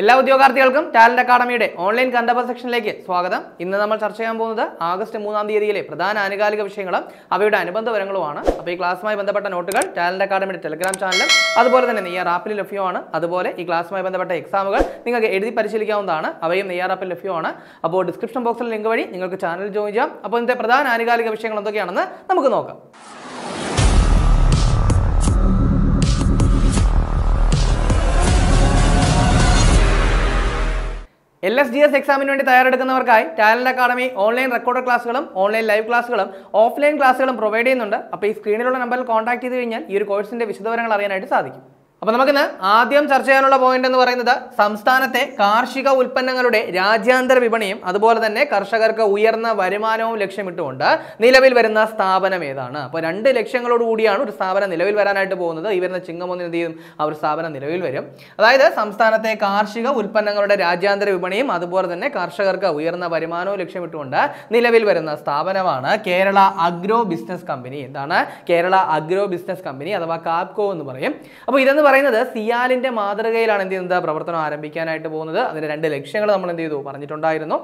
എല്ലാ ഉദ്യോഗാർത്ഥികൾക്കും talent അക്കാഡമിയുടെ online കണ്ടപ്പ സെക്ഷനിലേക്ക് സ്വാഗതം ഇന്ന് നമ്മൾ ചർച്ച ചെയ്യാൻ പോകുന്നത് ആഗസ്റ്റ് മൂന്നാം തീയതിയിലെ പ്രധാന ആനുകാലിക വിഷയങ്ങളും അവയുടെ അനുബന്ധ വരങ്ങളുമാണ് അപ്പോൾ ഈ ക്ലാസ്സുമായി ബന്ധപ്പെട്ട നോട്ടുകൾ ടാലന്റ് അക്കാഡമിയുടെ ടെലിഗ്രാം ചാനലും അതുപോലെ തന്നെ നെയ്യാർ ആപ്പിൽ ലഭ്യമാണ് അതുപോലെ ഈ ക്ലാസ്സുമായി ബന്ധപ്പെട്ട എക്സാമുകൾ നിങ്ങൾക്ക് എഴുതി പരിശീലിക്കാവുന്നതാണ് അവയും നെയ്യാർ ആപ്പിൽ ലഭ്യമാണ് അപ്പോൾ ഡിസ്ക്രിപ്ഷൻ ബോക്സിൽ ലിങ്ക് വഴി നിങ്ങൾക്ക് ചാനൽ ജോയിൻ ചെയ്യാം അപ്പോൾ ഇന്നത്തെ പ്രധാന ആനുകാലിക വിഷയങ്ങൾ എന്തൊക്കെയാണെന്ന് നമുക്ക് നോക്കാം എൽ എസ് ഡി എസ് എക്സാമിന് വേണ്ടി തയ്യാറെടുക്കുന്നവർക്കായി ടാലൻറ്റ് അക്കാഡമി ഓൺലൈൻ റെക്കോർഡ് ക്ലാസ്സുകളും ഓൺലൈൻ ലൈവ് ക്ലാസ്സുകളും ഓഫ്ലൈൻ ക്ലാസ്സുകളും പ്രൊവൈഡ് ചെയ്യുന്നുണ്ട് അപ്പോൾ ഈ സ്ക്രീനിലുള്ള നമ്പറിൽ കോൺടാക്ട് ചെയ്ത് കഴിഞ്ഞാൽ ഈ ഒരു കോഴ്സിൻ്റെ വിശദവരങ്ങൾ അറിയാനായിട്ട് സാധിക്കും അപ്പോൾ നമുക്കിന്ന് ആദ്യം ചർച്ച ചെയ്യാനുള്ള പോയിന്റ് എന്ന് പറയുന്നത് സംസ്ഥാനത്തെ കാർഷിക ഉൽപ്പന്നങ്ങളുടെ രാജ്യാന്തര വിപണിയും അതുപോലെ തന്നെ കർഷകർക്ക് ഉയർന്ന വരുമാനവും ലക്ഷ്യമിട്ടുകൊണ്ട് നിലവിൽ വരുന്ന സ്ഥാപനം ഏതാണ് അപ്പോൾ രണ്ട് ലക്ഷ്യങ്ങളോട് കൂടിയാണ് ഒരു സ്ഥാപനം നിലവിൽ വരാനായിട്ട് പോകുന്നത് ഈ വരുന്ന ചിങ്ങമൊന്നിന് എന്ത് ആ ഒരു സ്ഥാപനം നിലവിൽ വരും അതായത് സംസ്ഥാനത്തെ കാർഷിക ഉൽപ്പന്നങ്ങളുടെ രാജ്യാന്തര വിപണിയും അതുപോലെ തന്നെ കർഷകർക്ക് ഉയർന്ന വരുമാനവും ലക്ഷ്യമിട്ടുകൊണ്ട് നിലവിൽ വരുന്ന സ്ഥാപനമാണ് കേരള അഗ്രോ ബിസിനസ് കമ്പനി എന്താണ് കേരള അഗ്രോ ബിസിനസ് കമ്പനി അഥവാ കാപ്കോ എന്ന് പറയും അപ്പോൾ ഇതെന്ന് പറയുന്നത് സിയാലിൻ്റെ മാതൃകയിലാണ് എന്ത് ചെയ്യുന്നത് പ്രവർത്തനം ആരംഭിക്കാനായിട്ട് പോകുന്നത് അതിൻ്റെ രണ്ട് ലക്ഷ്യങ്ങൾ നമ്മൾ എന്ത് ചെയ്തു പറഞ്ഞിട്ടുണ്ടായിരുന്നു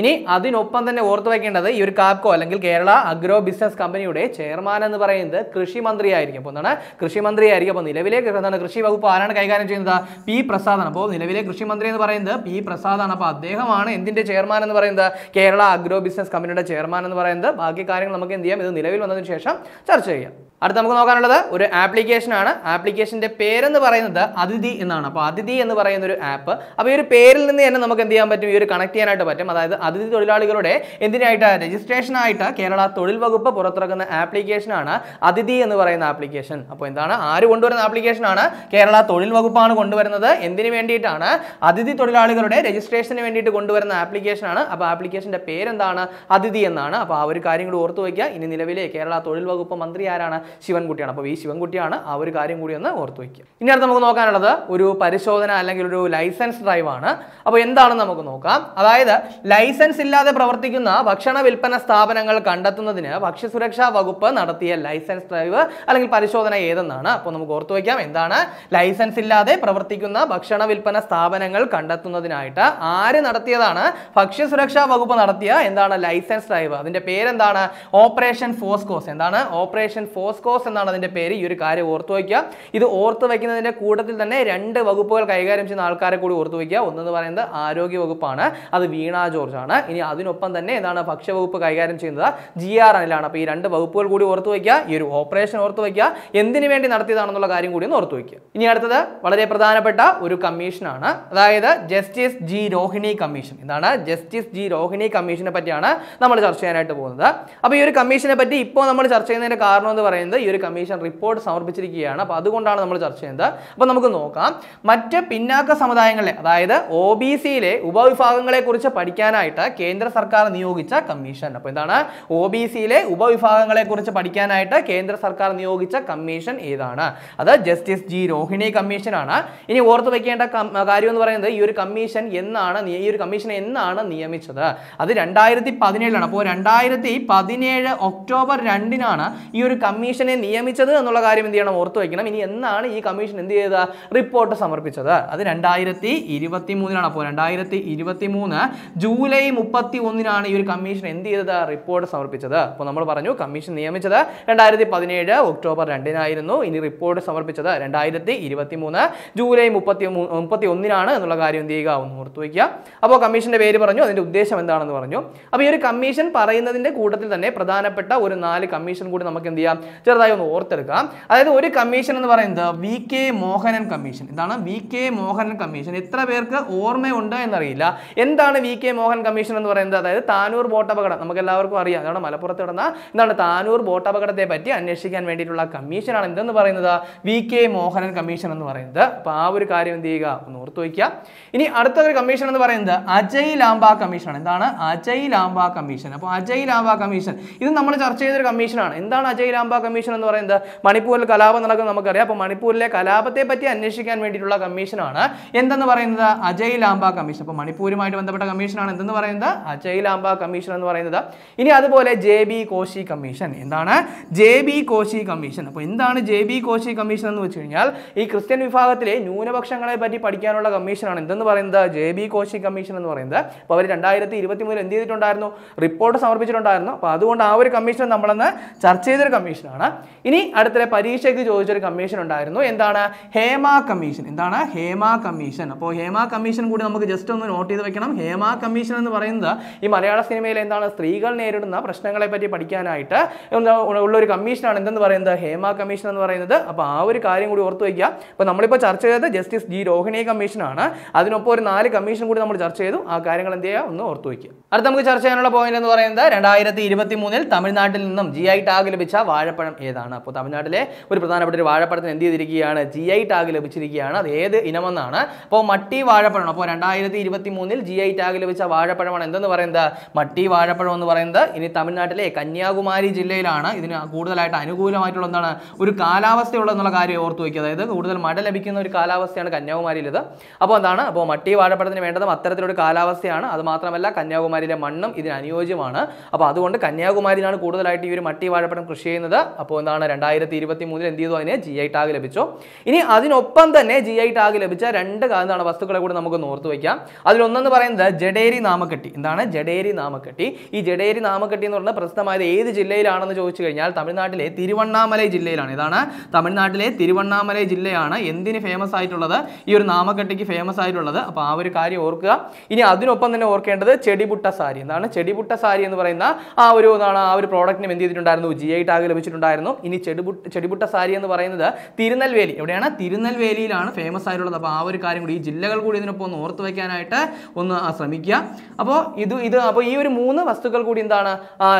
ഇനി അതിനൊപ്പം തന്നെ ഓർത്തു വയ്ക്കേണ്ടത് ഈ ഒരു കാപ്കോ അല്ലെങ്കിൽ കേരള അഗ്രോ ബിസിനസ് കമ്പനിയുടെ ചെയർമാൻ എന്ന് പറയുന്നത് കൃഷി മന്ത്രിയായിരിക്കും അപ്പോൾ എന്താണ് കൃഷി മന്ത്രിയായിരിക്കും അപ്പോൾ നിലവിലെ എന്താണ് കൃഷി വകുപ്പ് ആരാണ് കൈകാര്യം ചെയ്യുന്നത് പി പ്രസാദാണ് അപ്പോൾ നിലവിലെ കൃഷി മന്ത്രി എന്ന് പറയുന്നത് പി പ്രസാദാണ് അപ്പോൾ അദ്ദേഹമാണ് എന്തിൻ്റെ ചെയർമാൻ എന്ന് പറയുന്നത് കേരള അഗ്രോ ബിസിനസ് കമ്പനിയുടെ ചെയർമാൻ എന്ന് പറയുന്നത് ബാക്കി കാര്യങ്ങൾ നമുക്ക് എന്ത് ചെയ്യാം ഇത് നിലവിൽ വന്നതിന് ശേഷം ചർച്ച ചെയ്യാം അടുത്ത് നമുക്ക് നോക്കാനുള്ളത് ഒരു ആപ്ലിക്കേഷനാണ് ആപ്ലിക്കേഷൻ്റെ പേരെന്ന് പറയുന്നത് അതിഥി എന്നാണ് അപ്പോൾ അതിഥി എന്ന് പറയുന്ന ഒരു ആപ്പ് അപ്പോൾ ഈ ഒരു പേരിൽ നിന്ന് തന്നെ നമുക്ക് എന്ത് ചെയ്യാൻ പറ്റും ഈ ഒരു കണക്ട് ചെയ്യാനായിട്ട് പറ്റും അതായത് അതിഥി തൊഴിലാളികളുടെ എന്തിനായിട്ട് രജിസ്ട്രേഷനായിട്ട് കേരള തൊഴിൽ വകുപ്പ് പുറത്തിറക്കുന്ന ആപ്ലിക്കേഷനാണ് അതിഥി എന്ന് പറയുന്ന ആപ്ലിക്കേഷൻ അപ്പോൾ എന്താണ് ആര് കൊണ്ടുവരുന്ന ആപ്ലിക്കേഷനാണ് കേരള തൊഴിൽ വകുപ്പാണ് കൊണ്ടുവരുന്നത് എന്തിനു വേണ്ടിയിട്ടാണ് അതിഥി തൊഴിലാളികളുടെ രജിസ്ട്രേഷന് വേണ്ടിയിട്ട് കൊണ്ടുവരുന്ന ആപ്ലിക്കേഷനാണ് അപ്പോൾ ആപ്ലിക്കേഷൻ്റെ പേരെന്താണ് അതിഥി എന്നാണ് അപ്പോൾ ആ ഒരു കാര്യം കൂടി ഓർത്ത് വയ്ക്കുക ഇനി നിലവിലെ കേരള തൊഴിൽ വകുപ്പ് മന്ത്രി ആരാണ് ശിവൻകുട്ടിയാണ് അപ്പോൾ ഈ ശിവൻകുട്ടിയാണ് ആ ഒരു കാര്യം കൂടി ഒന്ന് ഓർത്ത് വയ്ക്കുക ഇനി അടുത്ത് നമുക്ക് നോക്കാനുള്ളത് ഒരു പരിശോധന അല്ലെങ്കിൽ ഒരു ലൈസൻസ് ഡ്രൈവ് ആണ് അപ്പോൾ എന്താണെന്ന് നമുക്ക് നോക്കാം അതായത് ലൈസൻസ് ഇല്ലാതെ പ്രവർത്തിക്കുന്ന ഭക്ഷണ വിൽപ്പന സ്ഥാപനങ്ങൾ കണ്ടെത്തുന്നതിന് ഭക്ഷ്യസുരക്ഷാ വകുപ്പ് നടത്തിയ ലൈസൻസ് ഡ്രൈവ് അല്ലെങ്കിൽ പരിശോധന ഏതെന്നാണ് അപ്പോൾ നമുക്ക് ഓർത്തു വയ്ക്കാം എന്താണ് ലൈസൻസ് ഇല്ലാതെ പ്രവർത്തിക്കുന്ന ഭക്ഷണ വിൽപ്പന സ്ഥാപനങ്ങൾ കണ്ടെത്തുന്നതിനായിട്ട് ആര് നടത്തിയതാണ് ഭക്ഷ്യസുരക്ഷാ വകുപ്പ് നടത്തിയ എന്താണ് ലൈസൻസ് ഡ്രൈവ് അതിന്റെ പേരെന്താണ് ഓപ്പറേഷൻ ഫോസ്കോസ് എന്താണ് ഓപ്പറേഷൻ ഫോസ്കോസ് കോസ്കോസ് എന്നാണ് അതിൻ്റെ പേര് ഈ ഒരു കാര്യം ഓർത്തു വയ്ക്കുക ഇത് ഓർത്തു വയ്ക്കുന്നതിൻ്റെ കൂട്ടത്തിൽ തന്നെ രണ്ട് വകുപ്പുകൾ കൈകാര്യം ചെയ്യുന്ന ആൾക്കാരെ കൂടി ഓർത്തു വയ്ക്കുക ഒന്നെന്ന് പറയുന്നത് ആരോഗ്യ വകുപ്പാണ് അത് വീണ ജോർജ് ആണ് ഇനി അതിനൊപ്പം തന്നെ എന്താണ് ഭക്ഷ്യവകുപ്പ് കൈകാര്യം ചെയ്യുന്നത് ജി ആർ അനിലാണ് അപ്പോൾ ഈ രണ്ട് വകുപ്പുകൾ കൂടി ഓർത്തു വയ്ക്കുക ഈ ഒരു ഓപ്പറേഷൻ ഓർത്തു വയ്ക്കുക എന്തിനു വേണ്ടി നടത്തിയതാണെന്നുള്ള കാര്യം കൂടി ഒന്ന് ഓർത്തു വയ്ക്കുക ഇനി അടുത്തത് വളരെ പ്രധാനപ്പെട്ട ഒരു കമ്മീഷനാണ് അതായത് ജസ്റ്റിസ് ജി രോഹിണി കമ്മീഷൻ ഇതാണ് ജസ്റ്റിസ് ജി രോഹിണി കമ്മീഷനെ പറ്റിയാണ് നമ്മൾ ചർച്ച ചെയ്യാനായിട്ട് പോകുന്നത് അപ്പോൾ ഈ ഒരു കമ്മീഷനെ പറ്റി ഇപ്പോൾ നമ്മൾ ചർച്ച ചെയ്യുന്നതിൻ്റെ കാരണം എന്ന് പറയുന്നത് പറയുന്നത് ഈ ഒരു കമ്മീഷൻ റിപ്പോർട്ട് സമർപ്പിച്ചിരിക്കുകയാണ് അപ്പോൾ അതുകൊണ്ടാണ് നമ്മൾ ചർച്ച ചെയ്യുന്നത് അപ്പോൾ നമുക്ക് നോക്കാം മറ്റ് പിന്നാക്ക സമുദായങ്ങളെ അതായത് ഒ ബി സിയിലെ ഉപവിഭാഗങ്ങളെക്കുറിച്ച് പഠിക്കാനായിട്ട് കേന്ദ്ര സർക്കാർ നിയോഗിച്ച കമ്മീഷൻ അപ്പോൾ എന്താണ് ഒ ബി സിയിലെ ഉപവിഭാഗങ്ങളെക്കുറിച്ച് പഠിക്കാനായിട്ട് കേന്ദ്ര സർക്കാർ നിയോഗിച്ച കമ്മീഷൻ ഏതാണ് അത് ജസ്റ്റിസ് ജി രോഹിണി കമ്മീഷനാണ് ഇനി ഓർത്ത് വയ്ക്കേണ്ട കാര്യം എന്ന് പറയുന്നത് ഈ ഒരു കമ്മീഷൻ എന്നാണ് ഈ ഒരു കമ്മീഷൻ എന്നാണ് നിയമിച്ചത് അത് രണ്ടായിരത്തി പതിനേഴിലാണ് അപ്പോൾ രണ്ടായിരത്തി പതിനേഴ് ഒക്ടോബർ രണ്ടിനാണ് ഈ ഒരു കമ്മീഷൻ കമ്മീഷനെ നിയമിച്ചത് എന്നുള്ള കാര്യം എന്ത് ചെയ്യണം ഓർത്തു വയ്ക്കണം ഇനി എന്നാണ് ഈ കമ്മീഷൻ എന്ത് ചെയ്ത റിപ്പോർട്ട് സമർപ്പിച്ചത് അത് രണ്ടായിരത്തി ഇരുപത്തി മൂന്നിനാണ് അപ്പോൾ രണ്ടായിരത്തി ഇരുപത്തി മൂന്ന് ജൂലൈ മുപ്പത്തി ഒന്നിനാണ് ഈ ഒരു കമ്മീഷൻ എന്ത് ചെയ്തത് റിപ്പോർട്ട് സമർപ്പിച്ചത് അപ്പോൾ നമ്മൾ പറഞ്ഞു കമ്മീഷൻ നിയമിച്ചത് രണ്ടായിരത്തി പതിനേഴ് ഒക്ടോബർ രണ്ടിനായിരുന്നു ഇനി റിപ്പോർട്ട് സമർപ്പിച്ചത് രണ്ടായിരത്തി ഇരുപത്തി മൂന്ന് ജൂലൈ മുപ്പത്തി മുപ്പത്തി ഒന്നിനാണ് എന്നുള്ള കാര്യം എന്ത് ചെയ്യുക ഒന്ന് ഓർത്തു വയ്ക്കുക അപ്പോൾ കമ്മീഷൻ്റെ പേര് പറഞ്ഞു അതിൻ്റെ ഉദ്ദേശം എന്താണെന്ന് പറഞ്ഞു അപ്പോൾ ഈ ഒരു കമ്മീഷൻ പറയുന്നതിൻ്റെ കൂട്ടത്തിൽ തന്നെ പ്രധാനപ്പെട്ട ഒരു നാല് കമ്മീഷൻ കൂടി നമുക്ക് എന്ത് ചെയ്യാം ചെറുതായി ഒന്ന് ഓർത്തെടുക്കുക അതായത് ഒരു കമ്മീഷൻ എന്ന് പറയുന്നത് വി കെ മോഹനൻ കമ്മീഷൻ ഇതാണ് വി കെ മോഹനൻ കമ്മീഷൻ എത്ര പേർക്ക് ഓർമ്മയുണ്ട് എന്നറിയില്ല എന്താണ് വി കെ മോഹൻ കമ്മീഷൻ എന്ന് പറയുന്നത് അതായത് താനൂർ ബോട്ട് അപകടം നമുക്ക് എല്ലാവർക്കും അറിയാം അതാണ് മലപ്പുറത്ത് നടന്ന എന്താണ് താനൂർ ബോട്ട് അപകടത്തെ പറ്റി അന്വേഷിക്കാൻ വേണ്ടിയിട്ടുള്ള കമ്മീഷനാണ് എന്തെന്ന് പറയുന്നത് വി കെ മോഹനൻ കമ്മീഷൻ എന്ന് പറയുന്നത് അപ്പോൾ ആ ഒരു കാര്യം എന്ത് ചെയ്യുക ഒന്ന് ഓർത്ത് വയ്ക്കുക ഇനി അടുത്ത ഒരു കമ്മീഷൻ എന്ന് പറയുന്നത് അജയ് ലാംബ ആണ് എന്താണ് അജയ് ലാംബ കമ്മീഷൻ അപ്പോൾ അജയ് ലാംബ കമ്മീഷൻ ഇത് നമ്മൾ ചർച്ച ചെയ്ത കമ്മീഷൻ കമ്മീഷനാണ് എന്താണ് അജയ് ലാംബ കമ്മീഷൻ കമ്മീഷൻ എന്ന് പറയുന്നത് മണിപ്പൂരിൽ കലാപം നടക്കുന്നത് നമുക്കറിയാം അപ്പോൾ മണിപ്പൂരിലെ കലാപത്തെ പറ്റി അന്വേഷിക്കാൻ വേണ്ടിയിട്ടുള്ള കമ്മീഷനാണ് എന്തെന്ന് പറയുന്നത് അജയ് ലാംബ കമ്മീഷൻ അപ്പോൾ മണിപ്പൂരുമായിട്ട് ബന്ധപ്പെട്ട കമ്മീഷനാണ് എന്തെന്ന് പറയുന്നത് അജയ് ലാംബ കമ്മീഷൻ എന്ന് പറയുന്നത് ഇനി അതുപോലെ ജെ ബി കോശി കമ്മീഷൻ എന്താണ് ജെ ബി കോശി കമ്മീഷൻ അപ്പോൾ എന്താണ് ജെ ബി കോശി കമ്മീഷൻ എന്ന് വെച്ച് കഴിഞ്ഞാൽ ഈ ക്രിസ്ത്യൻ വിഭാഗത്തിലെ ന്യൂനപക്ഷങ്ങളെ പറ്റി പഠിക്കാനുള്ള കമ്മീഷനാണ് എന്തെന്ന് പറയുന്നത് ജെ ബി കോശി കമ്മീഷൻ എന്ന് പറയുന്നത് അപ്പോൾ അവർ രണ്ടായിരത്തി ഇരുപത്തി മൂന്നിൽ എന്ത് ചെയ്തിട്ടുണ്ടായിരുന്നു റിപ്പോർട്ട് സമർപ്പിച്ചിട്ടുണ്ടായിരുന്നു അപ്പോൾ അതുകൊണ്ട് ആ ഒരു കമ്മീഷൻ നമ്മളെന്ന് ചർച്ച ചെയ്തൊരു കമ്മീഷനാണ് എന്നുള്ളതാണ് ഇനി അടുത്തിടെ പരീക്ഷയ്ക്ക് ചോദിച്ചൊരു കമ്മീഷൻ ഉണ്ടായിരുന്നു എന്താണ് ഹേമ കമ്മീഷൻ എന്താണ് ഹേമ കമ്മീഷൻ അപ്പോൾ ഹേമ കമ്മീഷൻ കൂടി നമുക്ക് ജസ്റ്റ് ഒന്ന് നോട്ട് ചെയ്ത് വെക്കണം ഹേമ കമ്മീഷൻ എന്ന് പറയുന്നത് ഈ മലയാള സിനിമയിൽ എന്താണ് സ്ത്രീകൾ നേരിടുന്ന പ്രശ്നങ്ങളെ പറ്റി പഠിക്കാനായിട്ട് ഉള്ള ഒരു കമ്മീഷനാണ് എന്തെന്ന് പറയുന്നത് ഹേമ കമ്മീഷൻ എന്ന് പറയുന്നത് അപ്പോൾ ആ ഒരു കാര്യം കൂടി ഓർത്ത് വയ്ക്കുക അപ്പോൾ നമ്മളിപ്പോൾ ചർച്ച ചെയ്തത് ജസ്റ്റിസ് ജി രോഹിണി കമ്മീഷനാണ് അതിനൊപ്പം ഒരു നാല് കമ്മീഷൻ കൂടി നമ്മൾ ചർച്ച ചെയ്തു ആ കാര്യങ്ങൾ എന്ത് ചെയ്യുക ഒന്ന് ഓർത്ത് വയ്ക്കുക അടുത്ത നമുക്ക് ചർച്ച ചെയ്യാനുള്ള പോയിന്റ് എന്ന് പറയുന്നത് രണ്ടായിരത്തി ഇരുപത്തി മൂന്നിൽ തമിഴ്നാട്ടിൽ നിന്നും ജി ഐ ടാഗ് ലഭിച്ച വാഴപ്പഴം വാഴപ്പഴം ഏതാണ് അപ്പോൾ തമിഴ്നാട്ടിലെ ഒരു പ്രധാനപ്പെട്ട ഒരു വാഴപ്പഴത്തിന് എന്ത് ചെയ്തിരിക്കുകയാണ് ജി ഐ ടാഗ് ലഭിച്ചിരിക്കുകയാണ് അത് ഏത് ഇനമെന്നാണ് അപ്പോൾ മട്ടി വാഴപ്പഴം അപ്പോൾ രണ്ടായിരത്തി ഇരുപത്തി മൂന്നിൽ ജി ഐ ടാഗ് ലഭിച്ച വാഴപ്പഴമാണ് എന്തെന്ന് പറയുന്നത് മട്ടി വാഴപ്പഴം എന്ന് പറയുന്നത് ഇനി തമിഴ്നാട്ടിലെ കന്യാകുമാരി ജില്ലയിലാണ് ഇതിന് കൂടുതലായിട്ട് അനുകൂലമായിട്ടുള്ള എന്താണ് ഒരു കാലാവസ്ഥയുള്ളതെന്നുള്ള കാര്യം ഓർത്തു വയ്ക്കുക അതായത് കൂടുതൽ മഴ ലഭിക്കുന്ന ഒരു കാലാവസ്ഥയാണ് കന്യാകുമാരിയിലത് അപ്പോൾ എന്താണ് അപ്പോൾ മട്ടി വാഴപ്പഴത്തിന് വേണ്ടതും അത്തരത്തിലൊരു കാലാവസ്ഥയാണ് അത് മാത്രമല്ല കന്യാകുമാരിയിലെ മണ്ണും ഇതിന് അനുയോജ്യമാണ് അപ്പോൾ അതുകൊണ്ട് കന്യാകുമാരിയിലാണ് കൂടുതലായിട്ട് ഈ ഒരു മട്ടി വാഴപ്പഴം കൃഷി ചെയ്യുന്നത് അപ്പോൾ എന്താണ് രണ്ടായിരത്തി ഇരുപത്തി മൂന്നിൽ എന്ത് ചെയ്തു അതിന് ജി ഐ ടാഗ് ലഭിച്ചു ഇനി അതിനൊപ്പം തന്നെ ജി ഐ ടാഗ് ലഭിച്ച രണ്ട് എന്താണ് വസ്തുക്കളെ കൂടി നമുക്ക് ഓർത്ത് വയ്ക്കാം അതിലൊന്നെന്ന് പറയുന്നത് ജഡേരി നാമക്കെട്ടി എന്താണ് ജഡേരി നാമക്കെട്ടി ഈ ജഡേരി നാമക്കെട്ടി എന്ന് പറഞ്ഞാൽ പ്രസിദ്ധമായത് ഏത് ജില്ലയിലാണെന്ന് ചോദിച്ചു കഴിഞ്ഞാൽ തമിഴ്നാട്ടിലെ തിരുവണ്ണാമലൈ ജില്ലയിലാണ് ഇതാണ് തമിഴ്നാട്ടിലെ തിരുവണ്ണാമലൈ ജില്ലയാണ് എന്തിന് ഫേമസ് ആയിട്ടുള്ളത് ഈ ഒരു നാമക്കെട്ടിക്ക് ഫേമസ് ആയിട്ടുള്ളത് അപ്പോൾ ആ ഒരു കാര്യം ഓർക്കുക ഇനി അതിനൊപ്പം തന്നെ ഓർക്കേണ്ടത് ചെടിപുട്ട സാരി എന്താണ് ചെടിപുട്ട സാരി എന്ന് പറയുന്ന ആ ഒരു എന്താണ് ആ ഒരു പ്രോഡക്റ്റിനും എന്ത് ചെയ്തിട്ടുണ്ടായിരുന്നു ജി ഐ ടാഗ് ലഭിച്ചിട്ടുണ്ടായിരുന്നു ഉണ്ടായിരുന്നു ഇനി ചെടിപുട്ട ചെടിപുട്ട സാരി എന്ന് പറയുന്നത് തിരുനെൽവേലി എവിടെയാണ് തിരുനെൽവേലിയിലാണ് ഫേമസ് ആയിട്ടുള്ളത് അപ്പോൾ ആ ഒരു കാര്യം കൂടി ഈ ജില്ലകൾ കൂടി ഇതിനൊപ്പം ഒന്ന് ഓർത്ത് വയ്ക്കാനായിട്ട് ഒന്ന് ശ്രമിക്കുക അപ്പോൾ ഇത് ഇത് അപ്പോൾ ഈ ഒരു മൂന്ന് വസ്തുക്കൾ കൂടി എന്താണ്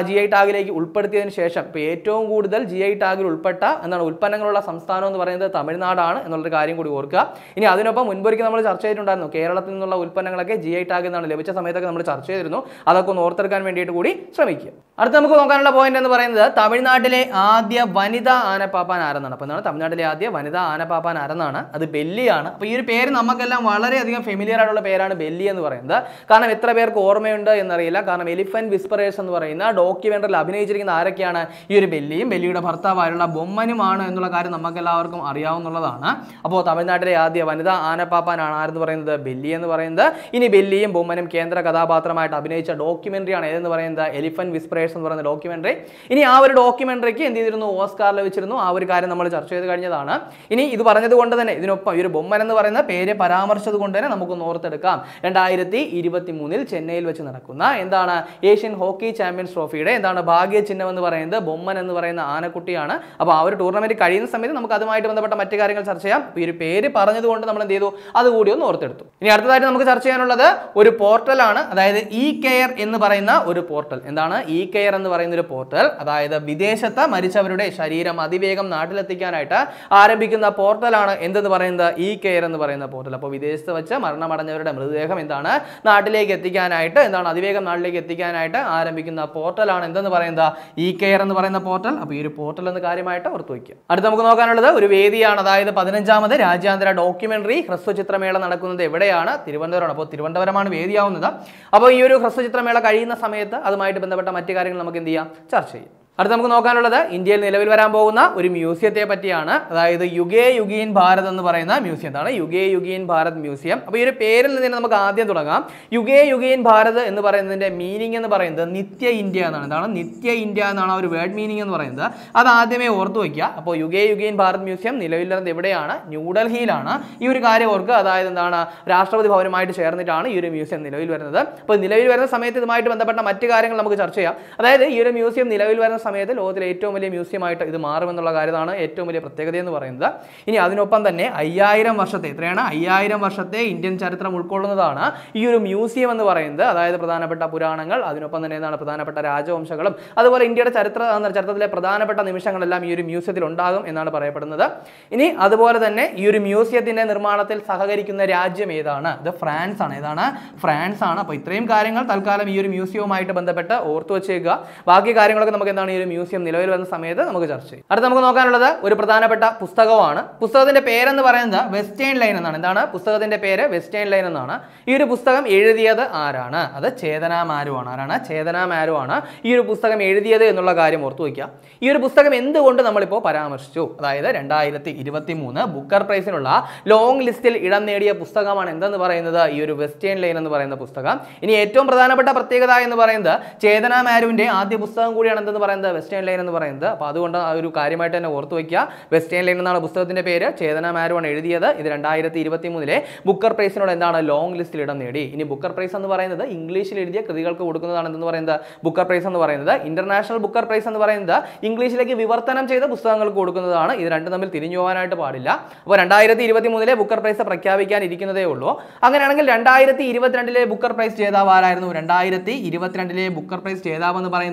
ജി ഐ ടാഗിലേക്ക് ഉൾപ്പെടുത്തിയതിന് ശേഷം ഇപ്പോൾ ഏറ്റവും കൂടുതൽ ജി ഐ ടാഗിൽ ഉൾപ്പെട്ട എന്താണ് ഉൽപ്പന്നങ്ങളുള്ള സംസ്ഥാനം എന്ന് പറയുന്നത് തമിഴ്നാടാണ് എന്നുള്ളൊരു കാര്യം കൂടി ഓർക്കുക ഇനി അതിനൊപ്പം മുൻപൊരിക്കൽ നമ്മൾ ചർച്ച ചെയ്തിട്ടുണ്ടായിരുന്നു കേരളത്തിൽ നിന്നുള്ള ഉൽപ്പന്നങ്ങളൊക്കെ ജി ഐ ടാഗിൽ നിന്നാണ് ലഭിച്ച സമയത്തൊക്കെ നമ്മൾ ചർച്ച ചെയ്തിരുന്നു അതൊക്കെ ഒന്ന് ഓർത്തെടുക്കാൻ വേണ്ടിയിട്ട് കൂടി ശ്രമിക്കുക അടുത്ത നമുക്ക് നോക്കാനുള്ള പോയിന്റ് എന്ന് പറയുന്നത് തമിഴ്നാട്ടിലെ ആ ആദ്യ വനിതാ ആനപ്പാപ്പാൻ ആരെന്നാണ് അപ്പോൾ എന്താണ് തമിഴ്നാട്ടിലെ ആദ്യ വനിതാ ആനപ്പാപ്പാൻ ആരെന്നാണ് അത് ബെല്ലിയാണ് അപ്പോൾ ഈ ഒരു പേര് നമുക്കെല്ലാം വളരെയധികം ഫെമിലിയർ ആയിട്ടുള്ള പേരാണ് ബെല്ലി എന്ന് പറയുന്നത് കാരണം എത്ര പേർക്ക് ഓർമ്മയുണ്ട് എന്നറിയില്ല കാരണം എലിഫന്റ് വിസ്പറേഴ്സ് എന്ന് പറയുന്ന ഡോക്യുമെന്ററിൽ അഭിനയിച്ചിരിക്കുന്ന ആരൊക്കെയാണ് ഈ ഒരു ബെല്ലിയും ബെല്ലിയുടെ ഭർത്താവായുള്ള ബൊമ്മനുമാണ് എന്നുള്ള കാര്യം നമുക്കെല്ലാവർക്കും അറിയാവുന്നതാണ് അപ്പോൾ തമിഴ്നാട്ടിലെ ആദ്യ വനിതാ ആനപ്പാപ്പാനാണ് ആരെന്ന് പറയുന്നത് ബെല്ലി എന്ന് പറയുന്നത് ഇനി ബെല്ലിയും ബൊമ്മനും കേന്ദ്ര കഥാപാത്രമായിട്ട് അഭിനയിച്ച ഡോക്യുമെന്ററിയാണ് ഏതെന്ന് പറയുന്നത് എലിഫന്റ് വിസ്പറേഴ്സ് എന്ന് പറയുന്ന ഡോക്യുമെന്ററി ഇനി ആ ഒരു ഡോക്യുമെന്ററിക്ക് എന്ത് ചെയ്തിരുന്നു ഓസ്കാർ ലഭിച്ചിരുന്നു ആ ഒരു കാര്യം നമ്മൾ ചർച്ച ചെയ്ത് കഴിഞ്ഞതാണ് ഇനി ഇത് പറഞ്ഞതുകൊണ്ട് തന്നെ ഇതിനൊപ്പം ഈ ഒരു ബൊമ്മൻ എന്ന് പറയുന്ന പേര് പരാമർശിച്ചത് കൊണ്ട് തന്നെ നമുക്ക് ഓർത്തെടുക്കാം രണ്ടായിരത്തി ഇരുപത്തി മൂന്നിൽ ചെന്നൈയിൽ വെച്ച് നടക്കുന്ന എന്താണ് ഏഷ്യൻ ഹോക്കി ചാമ്പ്യൻസ് ട്രോഫിയുടെ എന്താണ് ഭാഗ്യ ചിഹ്നം എന്ന് പറയുന്നത് ബൊമ്മൻ എന്ന് പറയുന്ന ആനക്കുട്ടിയാണ് അപ്പോൾ ആ ഒരു ടൂർണമെന്റ് കഴിയുന്ന സമയത്ത് നമുക്ക് അതുമായിട്ട് ബന്ധപ്പെട്ട മറ്റു കാര്യങ്ങൾ ചർച്ച ചെയ്യാം ഈ ഒരു പേര് പറഞ്ഞതുകൊണ്ട് നമ്മൾ എന്ത് ചെയ്തു അതുകൂടി ഒന്ന് ഓർത്തെടുത്തു ഇനി അടുത്തതായിട്ട് നമുക്ക് ചർച്ച ചെയ്യാനുള്ളത് ഒരു പോർട്ടലാണ് അതായത് ഇ കെയർ എന്ന് പറയുന്ന ഒരു പോർട്ടൽ എന്താണ് ഇ കെയർ എന്ന് പറയുന്ന ഒരു പോർട്ടൽ അതായത് വിദേശത്ത് മരിച്ച മരിച്ചവരുടെ ശരീരം അതിവേഗം നാട്ടിലെത്തിക്കാനായിട്ട് ആരംഭിക്കുന്ന പോർട്ടലാണ് എന്തെന്ന് പറയുന്നത് ഇ കെയർ എന്ന് പറയുന്ന പോർട്ടൽ അപ്പോൾ വിദേശത്ത് വെച്ച് മരണമടഞ്ഞവരുടെ മൃതദേഹം എന്താണ് നാട്ടിലേക്ക് എത്തിക്കാനായിട്ട് എന്താണ് അതിവേഗം നാട്ടിലേക്ക് എത്തിക്കാനായിട്ട് ആരംഭിക്കുന്ന പോർട്ടലാണ് എന്തെന്ന് പറയുന്നത് ഇ കെയർ എന്ന് പറയുന്ന പോർട്ടൽ അപ്പോൾ ഈ ഒരു പോർട്ടൽ എന്ന് കാര്യമായിട്ട് ഓർത്തു വയ്ക്കുക അടുത്ത് നമുക്ക് നോക്കാനുള്ളത് ഒരു വേദിയാണ് അതായത് പതിനഞ്ചാമത് രാജ്യാന്തര ഡോക്യുമെന്ററി ഹ്രസ്വചിത്രമേള നടക്കുന്നത് എവിടെയാണ് തിരുവനന്തപുരം അപ്പോൾ തിരുവനന്തപുരമാണ് വേദിയാവുന്നത് അപ്പോൾ ഈ ഒരു ഹ്രസ്വചിത്രമേള കഴിയുന്ന സമയത്ത് അതുമായിട്ട് ബന്ധപ്പെട്ട മറ്റു കാര്യങ്ങൾ നമുക്ക് എന്ത് ചെയ്യാം ചർച്ച ചെയ്യാം അടുത്ത് നമുക്ക് നോക്കാനുള്ളത് ഇന്ത്യയിൽ നിലവിൽ വരാൻ പോകുന്ന ഒരു മ്യൂസിയത്തെ പറ്റിയാണ് അതായത് യുഗേ യുഗീൻ ഭാരത് എന്ന് പറയുന്ന മ്യൂസിയത്താണ് യുഗേ യുഗീൻ ഭാരത് മ്യൂസിയം അപ്പോൾ ഈ ഒരു പേരിൽ നിന്ന് തന്നെ നമുക്ക് ആദ്യം തുടങ്ങാം യുഗേ യുഗീൻ ഭാരത് എന്ന് പറയുന്നതിൻ്റെ മീനിങ് എന്ന് പറയുന്നത് നിത്യ ഇന്ത്യ എന്നാണ് എന്താണ് നിത്യ ഇന്ത്യ എന്നാണ് ആ ഒരു വേർഡ് മീനിങ് എന്ന് പറയുന്നത് അത് ആദ്യമേ ഓർത്തു വയ്ക്കുക അപ്പോൾ യുഗേ യുഗീൻ ഭാരത് മ്യൂസിയം നിലവിൽ വരുന്നത് എവിടെയാണ് ന്യൂഡൽഹിയിലാണ് ഈ ഒരു കാര്യം ഓർക്കുക അതായത് എന്താണ് രാഷ്ട്രപതി ഭവനുമായിട്ട് ചേർന്നിട്ടാണ് ഈ ഒരു മ്യൂസിയം നിലവിൽ വരുന്നത് അപ്പോൾ നിലവിൽ വരുന്ന സമയത്ത് ഇതുമായിട്ട് ബന്ധപ്പെട്ട മറ്റു കാര്യങ്ങൾ നമുക്ക് ചർച്ച ചെയ്യാം അതായത് ഈ ഒരു മ്യൂസിയം നിലവിൽ വരുന്ന സമയത്ത് ലോകത്തിലെ ഏറ്റവും വലിയ മ്യൂസിയമായിട്ട് ഇത് മാറുമെന്നുള്ള കാര്യമാണ് ഏറ്റവും വലിയ പ്രത്യേകത എന്ന് പറയുന്നത് ഇനി അതിനൊപ്പം തന്നെ അയ്യായിരം വർഷത്തെ എത്രയാണ് അയ്യായിരം വർഷത്തെ ഇന്ത്യൻ ചരിത്രം ഉൾക്കൊള്ളുന്നതാണ് ഈ ഒരു മ്യൂസിയം എന്ന് പറയുന്നത് അതായത് പ്രധാനപ്പെട്ട പുരാണങ്ങൾ അതിനൊപ്പം തന്നെ എന്താണ് പ്രധാനപ്പെട്ട രാജവംശങ്ങളും അതുപോലെ ഇന്ത്യയുടെ ചരിത്ര ചരിത്രത്തിലെ പ്രധാനപ്പെട്ട നിമിഷങ്ങളെല്ലാം ഈ ഒരു മ്യൂസിയത്തിൽ ഉണ്ടാകും എന്നാണ് പറയപ്പെടുന്നത് ഇനി അതുപോലെ തന്നെ ഈ ഒരു മ്യൂസിയത്തിന്റെ നിർമ്മാണത്തിൽ സഹകരിക്കുന്ന രാജ്യം ഏതാണ് ഇത് ഫ്രാൻസ് ആണ് ഏതാണ് ഫ്രാൻസ് ആണ് അപ്പോൾ ഇത്രയും കാര്യങ്ങൾ തൽക്കാലം ഈ ഒരു മ്യൂസിയവുമായിട്ട് ബന്ധപ്പെട്ട് ഓർത്തു വച്ചേക്കുക ബാക്കി കാര്യങ്ങളൊക്കെ നമുക്ക് എന്താണ് ഈ ഒരു മ്യൂസിയം നിലവിൽ വന്ന സമയത്ത് നമുക്ക് ചർച്ച ചെയ്യും അടുത്ത നമുക്ക് നോക്കാനുള്ളത് ഒരു പ്രധാനപ്പെട്ട പുസ്തകമാണ് പുസ്തകത്തിന്റെ പേരെന്ന് പറയുന്നത് വെസ്റ്റേൺ ലൈൻ എന്നാണ് എന്താണ് പുസ്തകത്തിന്റെ പേര് വെസ്റ്റേൺ ലൈൻ എന്നാണ് ഈ ഒരു പുസ്തകം എഴുതിയത് ആരാണ് അത് ചേതന ആരാണ് ചേതന ഈ ഒരു പുസ്തകം എഴുതിയത് എന്നുള്ള കാര്യം ഓർത്തു വയ്ക്കുക ഈ ഒരു പുസ്തകം എന്തുകൊണ്ട് നമ്മളിപ്പോൾ പരാമർശിച്ചു അതായത് രണ്ടായിരത്തി ഇരുപത്തി മൂന്ന് ബുക്കർ പ്രൈസിനുള്ള ലോങ് ലിസ്റ്റിൽ ഇടം നേടിയ പുസ്തകമാണ് എന്തെന്ന് പറയുന്നത് ഈ ഒരു വെസ്റ്റേൺ ലൈൻ എന്ന് പറയുന്ന പുസ്തകം ഇനി ഏറ്റവും പ്രധാനപ്പെട്ട പ്രത്യേകത എന്ന് പറയുന്നത് ചേതനാമാരുവിന്റെ മാരുവിന്റെ ആദ്യ പുസ്തകം കൂടിയാണ് എന്തെന്ന് പറയുന്നത് എന്താ വെസ്റ്റേൺ ലൈൻ എന്ന് പറയുന്നത് അപ്പോൾ അതുകൊണ്ട് ആ ഒരു കാര്യമായിട്ട് തന്നെ ഓർത്ത് വയ്ക്കുക വെസ്റ്റേൺ ലൈൻ എന്നാണ് പുസ്തകത്തിൻ്റെ പേര് ചേതന മാരുവാണ് എഴുതിയത് ഇത് രണ്ടായിരത്തി ഇരുപത്തി മൂന്നിലെ ബുക്കർ പ്രൈസിനോട് എന്താണ് ലോങ് ലിസ്റ്റിൽ ഇടം നേടി ഇനി ബുക്കർ പ്രൈസ് എന്ന് പറയുന്നത് ഇംഗ്ലീഷിൽ എഴുതിയ കൃതികൾക്ക് കൊടുക്കുന്നതാണ് എന്ന് പറയുന്നത് ബുക്കർ പ്രൈസ് എന്ന് പറയുന്നത് ഇന്റർനാഷണൽ ബുക്കർ പ്രൈസ് എന്ന് പറയുന്നത് ഇംഗ്ലീഷിലേക്ക് വിവർത്തനം ചെയ്ത പുസ്തകങ്ങൾക്ക് കൊടുക്കുന്നതാണ് ഇത് രണ്ടും തമ്മിൽ തിരിഞ്ഞു പോകാനായിട്ട് പാടില്ല അപ്പോൾ രണ്ടായിരത്തി ഇരുപത്തി മൂന്നിലെ ബുക്കർ പ്രൈസ് പ്രഖ്യാപിക്കാൻ ഇരിക്കുന്നതേ ഉള്ളൂ അങ്ങനെയാണെങ്കിൽ രണ്ടായിരത്തി ഇരുപത്തിരണ്ടിലെ ബുക്കർ പ്രൈസ് ജേതാവ് ആരായിരുന്നു രണ്ടായിരത്തി ഇരുപത്തിരണ്ടിലെ ബുക്കർ പ്രൈസ് ജേതാവ് എന്ന് പറയുന്നത്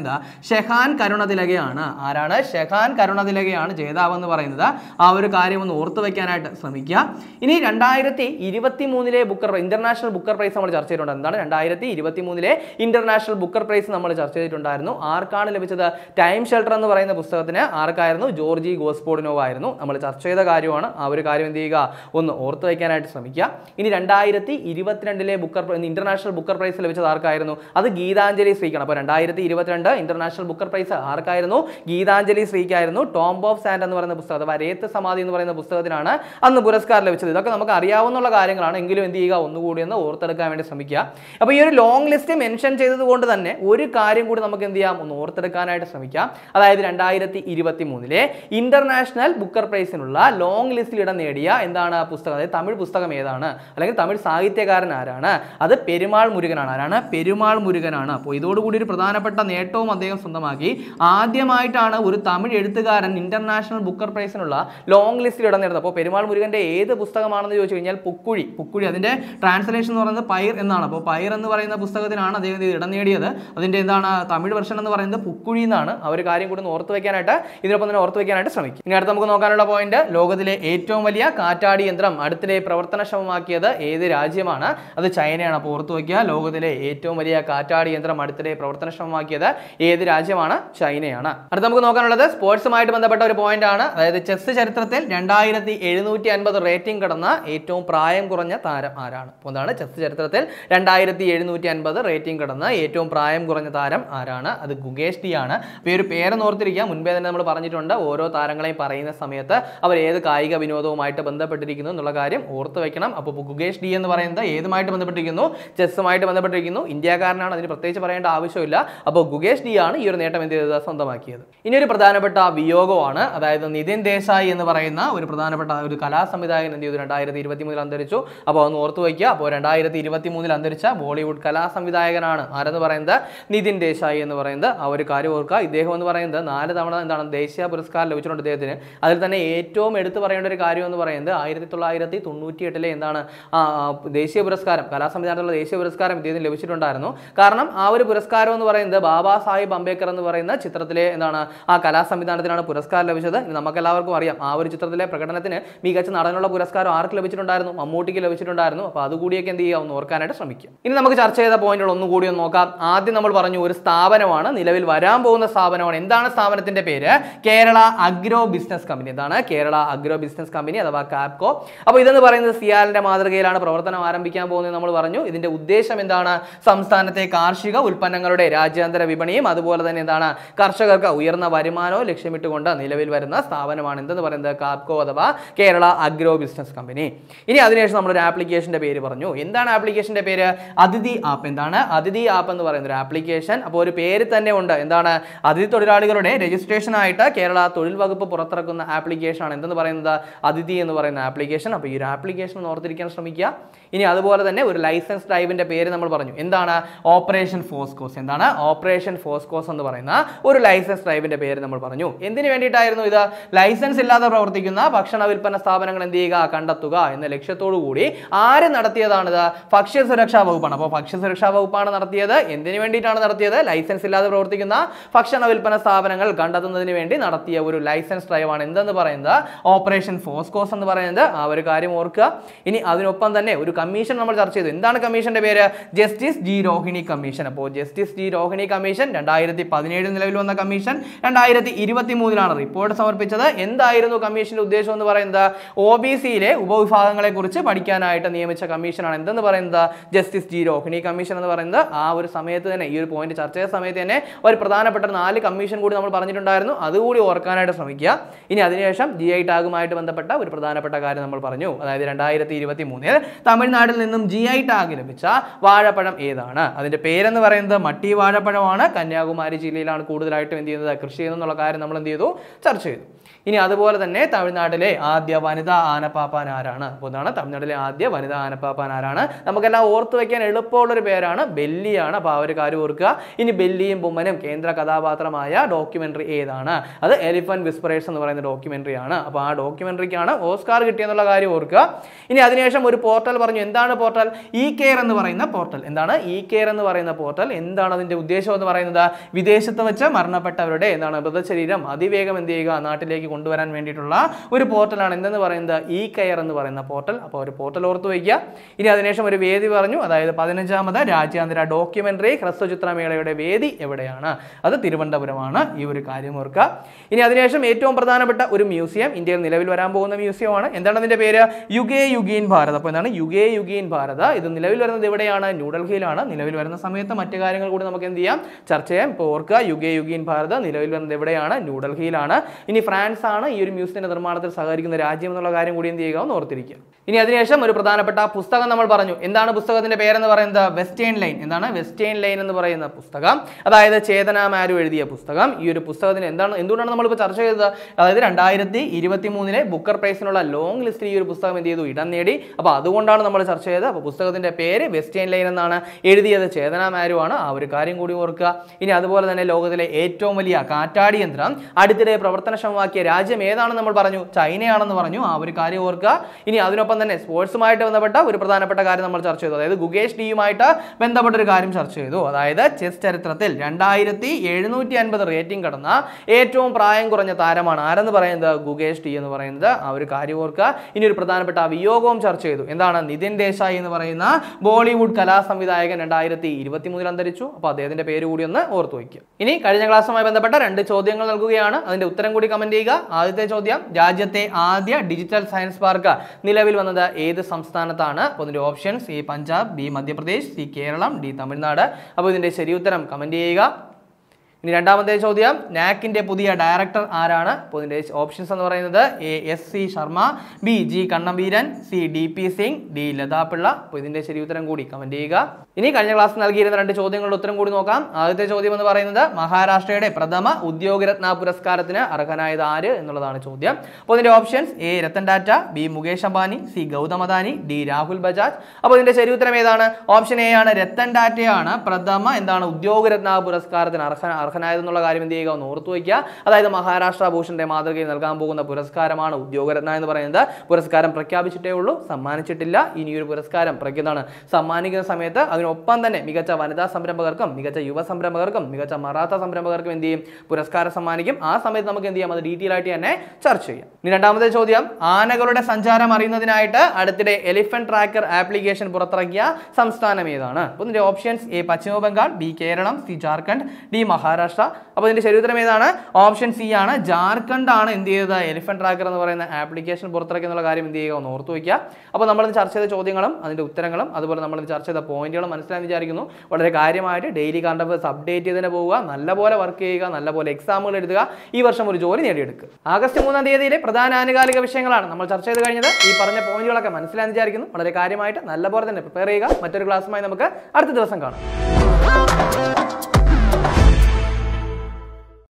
ഷെഹാൻ കരുണ കരുണതിലകയാണ് ആരാണ് ഷെഹാൻ കരുണതിലകയാണ് എന്ന് പറയുന്നത് ആ ഒരു കാര്യം ഒന്ന് ഓർത്തു വയ്ക്കാനായിട്ട് ശ്രമിക്കുക ഇനി രണ്ടായിരത്തി ഇരുപത്തി മൂന്നിലെ ബുക്കർ ഇന്റർനാഷണൽ ബുക്കർ പ്രൈസ് നമ്മൾ ചർച്ച ചെയ്തിട്ടുണ്ട് എന്താണ് രണ്ടായിരത്തി ഇരുപത്തി മൂന്നിലെ ഇന്റർനാഷണൽ ബുക്കർ പ്രൈസ് നമ്മൾ ചർച്ച ചെയ്തിട്ടുണ്ടായിരുന്നു ആർക്കാണ് ലഭിച്ചത് ടൈം ഷെൽട്ടർ എന്ന് പറയുന്ന പുസ്തകത്തിന് ആർക്കായിരുന്നു ജോർജി ഗോസ്പോഡിനോവ് ആയിരുന്നു നമ്മൾ ചർച്ച ചെയ്ത കാര്യമാണ് ആ ഒരു കാര്യം എന്ത് ചെയ്യുക ഒന്ന് ഓർത്ത് വയ്ക്കാനായിട്ട് ശ്രമിക്കുക ഇനി രണ്ടായിരത്തി ഇരുപത്തിരണ്ടിലെ ബുക്കർ ഇന്റർനാഷണൽ ബുക്കർ പ്രൈസ് ലഭിച്ചത് ആർക്കായിരുന്നു അത് ഗീതാഞ്ജലി ശ്രീക്കാണ് അപ്പോൾ രണ്ടായിരത്തി ഇരുപത്തിരണ്ട് ഇന്റർനാഷണൽ ബുക്കർ പ്രൈസ് ആർക്കായിരുന്നു ഗീതാഞ്ജലി ശ്രീക്കായിരുന്നു ടോം ഓഫ് സാൻഡ് എന്ന് പറയുന്ന പുസ്തകം അഥവാ രേത്ത് സമാധി എന്ന് പറയുന്ന പുസ്തകത്തിനാണ് അന്ന് പുരസ്കാരം ലഭിച്ചത് ഇതൊക്കെ നമുക്ക് അറിയാവുന്ന കാര്യങ്ങളാണ് എങ്കിലും എന്ത് ചെയ്യുക ഒന്നുകൂടി ഒന്ന് ഓർത്തെടുക്കാൻ വേണ്ടി ശ്രമിക്കുക അപ്പോൾ ഈ ഒരു ലോങ് ലിസ്റ്റ് മെൻഷൻ ചെയ്തതുകൊണ്ട് തന്നെ ഒരു കാര്യം കൂടി നമുക്ക് എന്ത് ചെയ്യാം ഒന്ന് ഓർത്തെടുക്കാനായിട്ട് ശ്രമിക്കാം അതായത് രണ്ടായിരത്തി ഇരുപത്തി മൂന്നിലെ ഇന്റർനാഷണൽ ബുക്കർ പ്രൈസിനുള്ള ലോങ് ലിസ്റ്റിൽ ഇടം നേടിയ എന്താണ് പുസ്തകം അതായത് തമിഴ് പുസ്തകം ഏതാണ് അല്ലെങ്കിൽ തമിഴ് സാഹിത്യകാരൻ ആരാണ് അത് പെരുമാൾ മുരുകനാണ് ആരാണ് പെരുമാൾ മുരുകനാണ് അപ്പോൾ ഇതോടുകൂടി ഒരു പ്രധാനപ്പെട്ട നേട്ടവും അദ്ദേഹം സ്വന്തമാക്കി ആദ്യമായിട്ടാണ് ഒരു തമിഴ് എഴുത്തുകാരൻ ഇന്റർനാഷണൽ ബുക്കർ പ്രൈസിനുള്ള ലോങ് ലിസ്റ്റിൽ ഇടന്നിരുന്നത് അപ്പോൾ പെരുമാൾ മുരുകൻ്റെ ഏത് പുസ്തകമാണെന്ന് ചോദിച്ചു കഴിഞ്ഞാൽ പുക്കുഴി പുക്കുഴി അതിൻ്റെ ട്രാൻസ്ലേഷൻ എന്ന് പറയുന്നത് പയർ എന്നാണ് അപ്പോൾ പയർ എന്ന് പറയുന്ന പുസ്തകത്തിനാണ് അദ്ദേഹം ഇത് ഇടം നേടിയത് അതിൻ്റെ എന്താണ് തമിഴ് വെർഷൻ എന്ന് പറയുന്നത് പുക്കുഴി എന്നാണ് അവർ കാര്യം കൂടി ഓർത്ത് വെക്കാനായിട്ട് ഇതിനൊപ്പം തന്നെ ഓർത്ത് വെക്കാനായിട്ട് ശ്രമിക്കും ഇനി അടുത്ത് നമുക്ക് നോക്കാനുള്ള പോയിന്റ് ലോകത്തിലെ ഏറ്റവും വലിയ കാറ്റാടി യന്ത്രം അടുത്തിടെ പ്രവർത്തനക്ഷമമാക്കിയത് ഏത് രാജ്യമാണ് അത് ചൈനയാണ് അപ്പോൾ ഓർത്ത് വയ്ക്കുക ലോകത്തിലെ ഏറ്റവും വലിയ കാറ്റാടി യന്ത്രം അടുത്തിടെ പ്രവർത്തനക്ഷമമാക്കിയത് ഏത് രാജ്യമാണ് ചൈനയാണ് അടുത്ത് നമുക്ക് നോക്കാനുള്ളത് സ്പോർട്സുമായിട്ട് ബന്ധപ്പെട്ട ഒരു പോയിന്റ് ആണ് അതായത് ചെസ് ചരിത്രത്തിൽ രണ്ടായിരത്തി എഴുന്നൂറ്റി അൻപത് റേറ്റിംഗ് കടന്ന ഏറ്റവും പ്രായം കുറഞ്ഞ താരം ആരാണ് അപ്പോൾ എന്താണ് ചെസ് ചരിത്രത്തിൽ രണ്ടായിരത്തി എഴുന്നൂറ്റി അൻപത് റേറ്റിംഗ് കടന്ന ഏറ്റവും പ്രായം കുറഞ്ഞ താരം ആരാണ് അത് ഗുഗേഷ് ടി ആണ് അപ്പോൾ ഒരു പേര് നോർത്തിരിക്കുക മുൻപേ തന്നെ നമ്മൾ പറഞ്ഞിട്ടുണ്ട് ഓരോ താരങ്ങളെയും പറയുന്ന സമയത്ത് അവർ ഏത് കായിക വിനോദവുമായിട്ട് ബന്ധപ്പെട്ടിരിക്കുന്നു എന്നുള്ള കാര്യം ഓർത്ത് വെക്കണം അപ്പോൾ ഗുഗേഷ് ഡി എന്ന് പറയുന്നത് ഏതുമായിട്ട് ബന്ധപ്പെട്ടിരിക്കുന്നു ചെസ്സുമായിട്ട് ബന്ധപ്പെട്ടിരിക്കുന്നു ഇന്ത്യക്കാരനാണ് അതിന് പ്രത്യേകിച്ച് പറയേണ്ട ആവശ്യമില്ല അപ്പോൾ ഗുഗേഷ് ഡി ആണ് ഈ ഒരു നേട്ടം എന്ത് ചെയ്തത് തുല്യത സ്വന്തമാക്കിയത് ഇനി ഒരു പ്രധാനപ്പെട്ട വിയോഗമാണ് അതായത് നിതിൻ ദേശായി എന്ന് പറയുന്ന ഒരു പ്രധാനപ്പെട്ട ഒരു കലാ സംവിധായകൻ എന്ത് ചെയ്തു രണ്ടായിരത്തി ഇരുപത്തി മൂന്നിൽ അന്തരിച്ചു അപ്പോൾ ഒന്ന് ഓർത്തു വയ്ക്കുക അപ്പോൾ രണ്ടായിരത്തി ഇരുപത്തി മൂന്നിൽ അന്തരിച്ച ബോളിവുഡ് കലാ സംവിധായകനാണ് ആരെന്ന് പറയുന്നത് നിതിൻ ദേശായി എന്ന് പറയുന്നത് ആ ഒരു കാര്യം ഓർക്കുക ഇദ്ദേഹം എന്ന് പറയുന്നത് നാല് തവണ എന്താണ് ദേശീയ പുരസ്കാരം ലഭിച്ചിട്ടുണ്ട് ഇദ്ദേഹത്തിന് അതിൽ തന്നെ ഏറ്റവും എടുത്തു പറയേണ്ട ഒരു കാര്യം എന്ന് പറയുന്നത് ആയിരത്തി തൊള്ളായിരത്തി തൊണ്ണൂറ്റി എട്ടിലെ എന്താണ് ദേശീയ പുരസ്കാരം കലാ സംവിധാനത്തിലുള്ള ദേശീയ പുരസ്കാരം ഇദ്ദേഹത്തിന് ലഭിച്ചിട്ടുണ്ടായിരുന്നു കാരണം ആ ഒരു പുരസ്കാരം എന്ന് പറയുന്നത് ബാബാ സാഹിബ് അംബേദ്കർ എന്ന് പറയുന്ന ചിത്രത്തിലെ എന്താണ് ആ സംവിധാനത്തിനാണ് പുരസ്കാരം ലഭിച്ചത് എല്ലാവർക്കും അറിയാം ആ ഒരു ചിത്രത്തിലെ പ്രകടനത്തിന് മികച്ച നടനുള്ള പുരസ്കാരം ആർക്ക് ലഭിച്ചിട്ടുണ്ടായിരുന്നു മമ്മൂട്ടിക്ക് ലഭിച്ചിട്ടുണ്ടായിരുന്നു അപ്പോൾ അതുകൂടിയൊക്കെ എന്ത് ഒന്ന് ഓർക്കാനായിട്ട് ശ്രമിക്കുക ഇനി നമുക്ക് ചർച്ച ചെയ്ത പോയിന്റുകൾ ഒന്നുകൂടി ഒന്ന് നോക്കാം ആദ്യം നമ്മൾ പറഞ്ഞു ഒരു സ്ഥാപനമാണ് നിലവിൽ വരാൻ പോകുന്ന സ്ഥാപനമാണ് എന്താണ് സ്ഥാപനത്തിന്റെ പേര് കേരള അഗ്രോ ബിസിനസ് കമ്പനി ഇതാണ് കേരള അഗ്രോ ബിസിനസ് കമ്പനി അഥവാ കാപ്കോ അപ്പോൾ ഇതെന്ന് പറയുന്നത് സിയാലിന്റെ മാതൃകയിലാണ് പ്രവർത്തനം ആരംഭിക്കാൻ പോകുന്നത് നമ്മൾ പറഞ്ഞു ഇതിന്റെ ഉദ്ദേശം എന്താണ് സംസ്ഥാനത്തെ കാർഷിക ഉൽപ്പന്നങ്ങളുടെ രാജ്യാന്തര വിപണിയും അതുപോലെ തന്നെ എന്താണ് കർഷകർക്ക് ഉയർന്ന വരുമാനവും ലക്ഷ്യമിട്ടുകൊണ്ട് നിലവിൽ വരുന്ന സ്ഥാപനമാണ് എന്തെന്ന് പറയുന്നത് കാപ്കോ അഥവാ കേരള അഗ്രോ ബിസിനസ് കമ്പനി ഇനി അതിനുശേഷം നമ്മളൊരു ആപ്ലിക്കേഷൻ്റെ പേര് പറഞ്ഞു എന്താണ് ആപ്ലിക്കേഷൻ്റെ പേര് അതിഥി ആപ്പ് എന്താണ് അതിഥി ആപ്പ് എന്ന് പറയുന്ന ഒരു ആപ്ലിക്കേഷൻ അപ്പോൾ ഒരു പേര് തന്നെ ഉണ്ട് എന്താണ് അതിഥി തൊഴിലാളികളുടെ രജിസ്ട്രേഷനായിട്ട് കേരള തൊഴിൽ വകുപ്പ് പുറത്തിറക്കുന്ന ആപ്ലിക്കേഷനാണ് എന്തെന്ന് പറയുന്നത് അതിഥി എന്ന് പറയുന്ന ആപ്ലിക്കേഷൻ അപ്പോൾ ഈ ഒരു ആപ്ലിക്കേഷൻ ഓർത്തിരിക്കാൻ ശ്രമിക്കുക ഇനി അതുപോലെ തന്നെ ഒരു ലൈസൻസ് ഡ്രൈവിൻ്റെ പേര് നമ്മൾ പറഞ്ഞു എന്താണ് ഓപ്പറേഷൻ ഫോഴ്സ് ഫോസ്കോസ് എന്താണ് ഓപ്പറേഷൻ ഫോഴ്സ് ഫോസ്കോസ് എന്ന് പറയുന്ന ഒരു ലൈസൻസ് ഡ്രൈവിൻ്റെ പേര് നമ്മൾ പറഞ്ഞു എന്തിനു വേണ്ടിയിട്ടായിരുന്നു ഇത് ലൈസൻസ് ഇല്ലാതെ പ്രവർത്തിക്കുന്ന ഭക്ഷണ വിൽപ്പന സ്ഥാപനങ്ങൾ എന്ത് ചെയ്യുക കണ്ടെത്തുക എന്ന ലക്ഷ്യത്തോടുകൂടി കൂടി ആര് നടത്തിയതാണിത് ഭക്ഷ്യ സുരക്ഷാ വകുപ്പാണ് അപ്പോൾ ഭക്ഷ്യ സുരക്ഷാ വകുപ്പാണ് നടത്തിയത് എന്തിനു വേണ്ടിയിട്ടാണ് നടത്തിയത് ലൈസൻസ് ഇല്ലാതെ പ്രവർത്തിക്കുന്ന ഭക്ഷണ വിൽപ്പന സ്ഥാപനങ്ങൾ കണ്ടെത്തുന്നതിന് വേണ്ടി നടത്തിയ ഒരു ലൈസൻസ് ഡ്രൈവാണ് എന്തെന്ന് പറയുന്നത് ഓപ്പറേഷൻ ഫോസ്കോസ് എന്ന് പറയുന്നത് ആ ഒരു കാര്യം ഓർക്കുക ഇനി അതിനൊപ്പം തന്നെ ഒരു കമ്മീഷൻ നമ്മൾ ചർച്ച ചെയ്തു എന്താണ് കമ്മീഷന്റെ പേര് ജസ്റ്റിസ് ജി രോഹിണി കമ്മീഷൻ അപ്പോൾ ജസ്റ്റിസ് ജി രോഹിണി കമ്മീഷൻ രണ്ടായിരത്തി പതിനേഴ് നിലവിൽ നിലവിൽ വന്ന കമ്മീഷൻ രണ്ടായിരത്തി ഇരുപത്തി മൂന്നിലാണ് റിപ്പോർട്ട് സമർപ്പിച്ചത് എന്തായിരുന്നു കമ്മീഷന്റെ ഉദ്ദേശം എന്ന് പറയുന്നത് ഒ ബി സിയിലെ കുറിച്ച് പഠിക്കാനായിട്ട് നിയമിച്ച കമ്മീഷനാണ് എന്തെന്ന് പറയുന്നത് ജസ്റ്റിസ് ജി രോഹിണി കമ്മീഷൻ എന്ന് പറയുന്നത് ആ ഒരു സമയത്ത് തന്നെ ഈ ഒരു പോയിന്റ് ചർച്ച ചെയ്ത സമയത്ത് തന്നെ ഒരു പ്രധാനപ്പെട്ട നാല് കമ്മീഷൻ കൂടി നമ്മൾ പറഞ്ഞിട്ടുണ്ടായിരുന്നു അതുകൂടി ഓർക്കാനായിട്ട് ശ്രമിക്കുക ഇനി അതിനുശേഷം ജി ഐ ടാഗുമായിട്ട് ബന്ധപ്പെട്ട ഒരു പ്രധാനപ്പെട്ട കാര്യം നമ്മൾ പറഞ്ഞു അതായത് രണ്ടായിരത്തി ഇരുപത്തി മൂന്നിൽ തമിഴ്നാട്ടിൽ നിന്നും ജി ഐ ടാഗ് ലഭിച്ച വാഴപ്പഴം ഏതാണ് അതിന്റെ പേരെന്ന് പറയുന്നത് മട്ടി വാഴപ്പഴമാണ് കന്യാകുമാരി ജില്ലയിലാണ് കൂടുതൽ കൂടുതലായിട്ടും എന്ത് ചെയ്യുന്നത് കൃഷി ചെയ്യുന്നു എന്നുള്ള കാര്യം നമ്മൾ എന്ത് ചെയ്തു ചർച്ച ചെയ്തു ഇനി അതുപോലെ തന്നെ തമിഴ്നാട്ടിലെ ആദ്യ വനിതാ ആനപ്പാപ്പാൻ ആരാണ് എന്താണ് തമിഴ്നാട്ടിലെ ആദ്യ വനിതാ ആനപ്പാപ്പാൻ ആരാണ് നമുക്കെല്ലാം ഓർത്ത് വയ്ക്കാൻ എളുപ്പമുള്ളൊരു പേരാണ് ബെല്ലിയാണ് അപ്പോൾ ആ ഒരു കാര്യം ഓർക്കുക ഇനി ബെല്ലിയും ബുമ്മനും കേന്ദ്ര കഥാപാത്രമായ ഡോക്യുമെൻ്ററി ഏതാണ് അത് എലിഫന്റ് വിസ്പറേഷൻ എന്ന് പറയുന്ന ഡോക്യുമെൻ്ററി ആണ് അപ്പോൾ ആ ഡോക്യുമെൻ്ററിക്കാണ് ഓസ്കാർ കിട്ടിയെന്നുള്ള കാര്യം ഓർക്കുക ഇനി അതിനുശേഷം ഒരു പോർട്ടൽ പറഞ്ഞു എന്താണ് പോർട്ടൽ ഇ കെയർ എന്ന് പറയുന്ന പോർട്ടൽ എന്താണ് ഇ കെയർ എന്ന് പറയുന്ന പോർട്ടൽ എന്താണ് അതിൻ്റെ ഉദ്ദേശം എന്ന് പറയുന്നത് വിദേശത്ത് വെച്ച് മരണപ്പെട്ടവരുടെ എന്താണ് മൃതശരീരം അതിവേഗം എന്ത് ചെയ്യുക നാട്ടിലേക്ക് കൊണ്ടുവരാൻ വേണ്ടിയിട്ടുള്ള ഒരു പോർട്ടലാണ് എന്തെന്ന് പറയുന്നത് ഇ കെയർ എന്ന് പറയുന്ന പോർട്ടൽ അപ്പോൾ ഒരു പോർട്ടൽ ഓർത്ത് വയ്ക്കുക ഇനി അതിനുശേഷം ഒരു വേദി പറഞ്ഞു അതായത് പതിനഞ്ചാമത് രാജ്യാന്തര ഡോക്യുമെന്ററി ഹ്രസ്വചിത്രമേളയുടെ വേദി എവിടെയാണ് അത് തിരുവനന്തപുരമാണ് ഈ ഒരു കാര്യം ഓർക്കുക ഇനി അതിനുശേഷം ഏറ്റവും പ്രധാനപ്പെട്ട ഒരു മ്യൂസിയം ഇന്ത്യയിൽ നിലവിൽ വരാൻ പോകുന്ന മ്യൂസിയമാണ് എന്താണ് അതിൻ്റെ പേര് യുഗേ യുഗീൻ ഭാരത് അപ്പോൾ എന്താണ് യുഗേ യുഗീൻ ഭാരത് ഇത് നിലവിൽ വരുന്നത് എവിടെയാണ് ന്യൂഡൽഹിയിലാണ് നിലവിൽ വരുന്ന സമയത്ത് മറ്റു കാര്യങ്ങൾ കൂടി നമുക്ക് എന്ത് ചെയ്യാം ചർച്ച ചെയ്യാം ഇപ്പോൾ ഓർക്കുക യുഗേ യുഗീൻ ഭാരത് നിലവിൽ വന്നത് എവിടെയാണ് ന്യൂഡൽഹിയിലാണ് ഇനി ഫ്രാൻസ് ആണ് ഈ ഒരു മ്യൂസിയത്തിന്റെ നിർമ്മാണത്തിൽ സഹകരിക്കുന്ന രാജ്യം എന്നുള്ള കാര്യം കൂടി എന്ത് ചെയ്യുക ഓർത്തിരിക്കുക ഇനി അതിനുശേഷം ഒരു പ്രധാനപ്പെട്ട പുസ്തകം നമ്മൾ പറഞ്ഞു എന്താണ് പുസ്തകത്തിന്റെ പേരെന്ന് പറയുന്നത് വെസ്റ്റേൺ ലൈൻ എന്താണ് വെസ്റ്റേൺ ലൈൻ എന്ന് പറയുന്ന പുസ്തകം അതായത് ചേതന മാരു എഴുതിയ പുസ്തകം ഈ ഒരു പുസ്തകത്തിന് എന്താണ് എന്തുകൊണ്ടാണ് നമ്മളിപ്പോൾ ചർച്ച ചെയ്തത് അതായത് രണ്ടായിരത്തി ഇരുപത്തി മൂന്നിലെ ബുക്കർ പ്രൈസിനുള്ള ലോങ് ലിസ്റ്റിൽ ഈ ഒരു പുസ്തകം എന്ത് ചെയ്തു ഇടം നേടി അപ്പോൾ അതുകൊണ്ടാണ് നമ്മൾ ചർച്ച ചെയ്തത് അപ്പോൾ പുസ്തകത്തിന്റെ പേര് വെസ്റ്റേൺ ലൈൻ എന്നാണ് എഴുതിയത് ചേതന ആണ് ആ ഒരു കാര്യം കൂടി ഓർക്കുക ഇനി അതുപോലെ തന്നെ ലോകത്തിലെ ലോകത്തിലെ ഏറ്റവും വലിയ കാറ്റാടി യന്ത്രം അടുത്തിടെ പ്രവർത്തനക്ഷമമാക്കിയ രാജ്യം ഏതാണെന്ന് നമ്മൾ പറഞ്ഞു ചൈനയാണെന്ന് പറഞ്ഞു ആ ഒരു കാര്യം ഓർക്കുക ഇനി അതിനൊപ്പം തന്നെ സ്പോർട്സുമായിട്ട് ബന്ധപ്പെട്ട ഒരു പ്രധാനപ്പെട്ട കാര്യം നമ്മൾ ചർച്ച ചെയ്തു അതായത് ഗുഗേഷ് ഡിയുമായിട്ട് ബന്ധപ്പെട്ട ഒരു കാര്യം ചർച്ച ചെയ്തു അതായത് ചെസ് ചരിത്രത്തിൽ രണ്ടായിരത്തി എഴുന്നൂറ്റി അൻപത് റേറ്റിംഗ് കടന്ന ഏറ്റവും പ്രായം കുറഞ്ഞ താരമാണ് ആരെന്ന് പറയുന്നത് ഗുഗേഷ് ടി എന്ന് പറയുന്നത് ആ ഒരു കാര്യം ഓർക്കുക ഇനി ഒരു പ്രധാനപ്പെട്ട വിയോഗവും ചർച്ച ചെയ്തു എന്താണ് നിതിൻ ദേശായി എന്ന് പറയുന്ന ബോളിവുഡ് കലാ സംവിധായകൻ രണ്ടായിരത്തി ഇരുപത്തി മൂന്നിൽ അന്തരിച്ചു അപ്പോൾ അദ്ദേഹത്തിന്റെ പേര് കൂടി ഒന്ന് ഓർത്തു വയ്ക്കുക ഇനി കഴിഞ്ഞ ക്ലാസ്സുമായി ബന്ധപ്പെട്ട രണ്ട് ചോദ്യങ്ങൾ നൽകുകയാണ് അതിന്റെ ഉത്തരം കൂടി കമന്റ് ചെയ്യുക ആദ്യത്തെ ചോദ്യം രാജ്യത്തെ ആദ്യ ഡിജിറ്റൽ സയൻസ് പാർക്ക് നിലവിൽ വന്നത് ഏത് സംസ്ഥാനത്താണ് അപ്പോൾ options A Punjab B Madhya Pradesh C Keralam D Tamil Nadu അപ്പോൾ ഇതിന്റെ ശരി ഉത്തരം കമന്റ് ചെയ്യുക ഇനി രണ്ടാമത്തെ ചോദ്യം നാക്കിൻ്റെ പുതിയ ഡയറക്ടർ ആരാണ് അപ്പോൾ ഇതിൻ്റെ ഓപ്ഷൻസ് എന്ന് പറയുന്നത് A S C Sharma B G Kannampeeran C D P Singh D Latha Pillai അപ്പോൾ ഇതിൻ്റെ ശരി ഉത്തരം കൂടി കമൻറ്റ് ചെയ്യുക ഇനി കഴിഞ്ഞ ക്ലാസ് നൽകിയിരുന്ന രണ്ട് ചോദ്യങ്ങളുടെ ഉത്തരം കൂടി നോക്കാം ആദ്യത്തെ ചോദ്യം എന്ന് പറയുന്നത് മഹാരാഷ്ട്രയുടെ പ്രഥമ ഉദ്യോഗരത്ന പുരസ്കാരത്തിന് അർഹനായത് ആര് എന്നുള്ളതാണ് ചോദ്യം അപ്പോൾ ഇതിൻ്റെ options A Ratan Tata B Mukesh Ambani C Gautam Adani D Rahul Bajaj അപ്പോൾ ഇതിൻ്റെ ശരി ഉത്തരം ഏതാണ് ഓപ്ഷൻ എ ആണ് രത്തൻ ടാറ്റയാണ് പ്രഥമ എന്താണ് ഉദ്യോഗരത്ന പുരസ്കാരത്തിന് അർഹന അർഹനായതെന്നുള്ള കാര്യം എന്ത് ചെയ്യുക ഒന്ന് ഓർത്തു വയ്ക്കുക അതായത് മഹാരാഷ്ട്ര ഭൂഷന്റെ മാതൃകയിൽ നൽകാൻ പോകുന്ന പുരസ്കാരമാണ് ഉദ്യോഗരത്ന എന്ന് പറയുന്നത് പുരസ്കാരം പ്രഖ്യാപിച്ചിട്ടേ ഉള്ളൂ സമ്മാനിച്ചിട്ടില്ല ഇനിയൊരു പുരസ്കാരം പ്രഖ്യതാണ് സമ്മാനിക്കുന്ന സമയത്ത് അതിനൊപ്പം തന്നെ മികച്ച വനിതാ സംരംഭകർക്കും മികച്ച യുവ സംരംഭകർക്കും മികച്ച മറാത്ത സംരംഭകർക്കും എന്ത് ചെയ്യും പുരസ്കാരം സമ്മാനിക്കും ആ സമയത്ത് നമുക്ക് എന്ത് ചെയ്യാം അത് ഡീറ്റെയിൽ ആയിട്ട് തന്നെ ചർച്ച ചെയ്യാം ഇനി രണ്ടാമത്തെ ചോദ്യം ആനകളുടെ സഞ്ചാരം അറിയുന്നതിനായിട്ട് അടുത്തിടെ എലിഫന്റ് ട്രാക്കർ ആപ്ലിക്കേഷൻ പുറത്തിറക്കിയ സംസ്ഥാനം ഏതാണ് ഒന്നിന്റെ options A Paschima Bengal B Keralam C Jharkhand D Maharashtra Maharashtra അപ്പോൾ ഇതിൻ്റെ ചരിത്രം ഏതാണ് ഓപ്ഷൻ സി ആണ് ജാർഖണ്ഡ് ആണ് എന്ത് ചെയ്തത് എലിഫന്റ് ട്രാക്കർ എന്ന് പറയുന്ന ആപ്ലിക്കേഷൻ പുറത്തിറക്കിയെന്നുള്ള കാര്യം എന്ത് ചെയ്യുക ഒന്ന് ഓർത്തു വയ്ക്കുക അപ്പോൾ നമ്മൾ ഇന്ന് ചർച്ച ചെയ്ത ചോദ്യങ്ങളും അതിൻ്റെ ഉത്തരങ്ങളും അതുപോലെ നമ്മൾ ചർച്ച ചെയ്ത പോയിന്റുകളും മനസ്സിലായി വിചാരിക്കുന്നു വളരെ കാര്യമായിട്ട് ഡെയിലി കണ്ട അപ്ഡേറ്റ് ചെയ്തതിന് പോവുക നല്ലപോലെ വർക്ക് ചെയ്യുക നല്ലപോലെ എക്സാമുകൾ എഴുതുക ഈ വർഷം ഒരു ജോലി നേടിയെടുക്കുക ആഗസ്റ്റ് മൂന്നാം തീയതിയിലെ പ്രധാന ആനുകാലിക വിഷയങ്ങളാണ് നമ്മൾ ചർച്ച ചെയ്ത് കഴിഞ്ഞത് ഈ പറഞ്ഞ പോയിന്റുകളൊക്കെ മനസ്സിലായി വിചാരിക്കുന്നു വളരെ കാര്യമായിട്ട് നല്ലപോലെ തന്നെ പ്രിപ്പയർ ചെയ്യുക മറ്റൊരു ക്ലാസ്സുമായി നമുക്ക് അടുത്ത ദിവസം കാണാം